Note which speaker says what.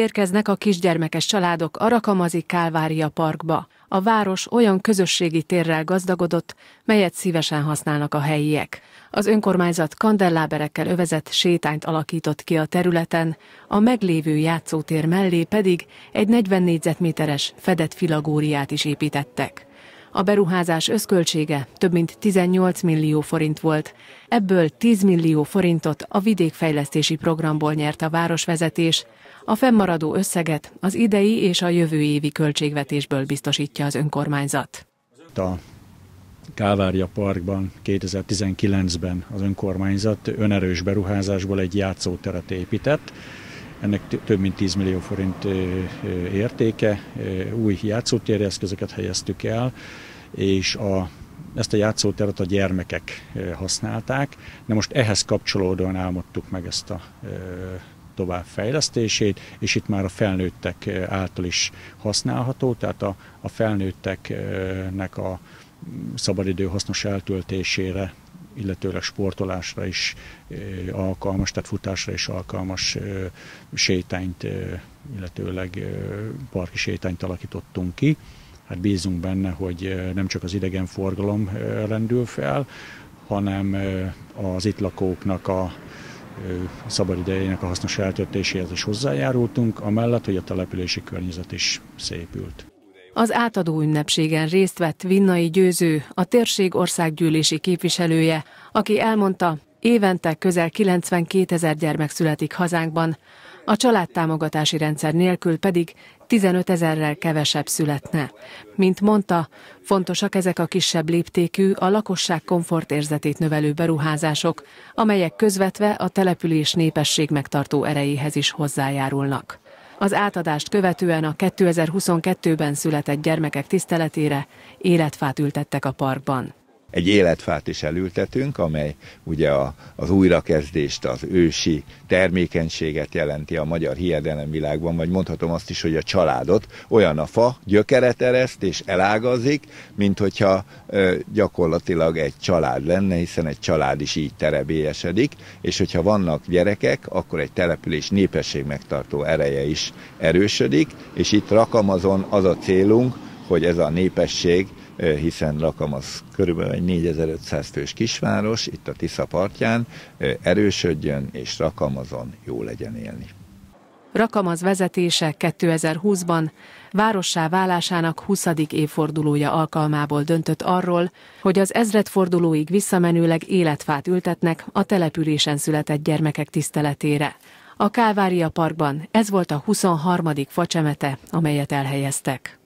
Speaker 1: Érkeznek a kisgyermekes családok a Rakamazi Kálvária Parkba. A város olyan közösségi térrel gazdagodott, melyet szívesen használnak a helyiek. Az önkormányzat kandelláberekkel övezett sétányt alakított ki a területen, a meglévő játszótér mellé pedig egy 40 négyzetméteres fedett filagóriát is építettek. A beruházás összköltsége több mint 18 millió forint volt. Ebből 10 millió forintot a vidékfejlesztési programból nyert a városvezetés, a fennmaradó összeget az idei és a jövő évi költségvetésből biztosítja az önkormányzat.
Speaker 2: A Kávária Parkban 2019-ben az önkormányzat önerős beruházásból egy játszóteret épített, ennek több mint 10 millió forint értéke, új játszótéri eszközöket helyeztük el, és a ezt a játszóteret a gyermekek használták, de most ehhez kapcsolódóan álmodtuk meg ezt a továbbfejlesztését, és itt már a felnőttek által is használható, tehát a, a felnőtteknek a mm, szabadidő hasznos eltöltésére illetőleg sportolásra is alkalmas, tehát futásra is alkalmas sétányt, illetőleg parki sétányt alakítottunk ki. Hát bízunk benne, hogy nem csak az idegenforgalom rendül fel, hanem az itt lakóknak a szabadidejének a hasznos eltöltéséhez is hozzájárultunk, amellett, hogy a települési környezet is szépült.
Speaker 1: Az átadó ünnepségen részt vett Vinnai Győző, a térség országgyűlési képviselője, aki elmondta, évente közel 92 ezer gyermek születik hazánkban, a családtámogatási rendszer nélkül pedig 15 ezerrel kevesebb születne. Mint mondta, fontosak ezek a kisebb léptékű, a lakosság komfortérzetét növelő beruházások, amelyek közvetve a település népesség megtartó erejéhez is hozzájárulnak. Az átadást követően a 2022-ben született gyermekek tiszteletére életfát ültettek a parkban.
Speaker 3: Egy életfát is elültetünk, amely ugye a, az újrakezdést, az ősi termékenységet jelenti a magyar hiedelemvilágban, vagy mondhatom azt is, hogy a családot. Olyan a fa, gyökeret ereszt és elágazik, mint hogyha ö, gyakorlatilag egy család lenne, hiszen egy család is így terebélyesedik, és hogyha vannak gyerekek, akkor egy település népesség megtartó ereje is erősödik, és itt rakamazon az a célunk, hogy ez a népesség, hiszen Lakom az körülbelül egy 4500 fős kisváros, itt a Tisza partján, erősödjön és Rakamazon jó legyen élni.
Speaker 1: Rakamaz vezetése 2020-ban várossá válásának 20. évfordulója alkalmából döntött arról, hogy az ezredfordulóig visszamenőleg életfát ültetnek a településen született gyermekek tiszteletére. A Kálvária Parkban ez volt a 23. facsemete, amelyet elhelyeztek.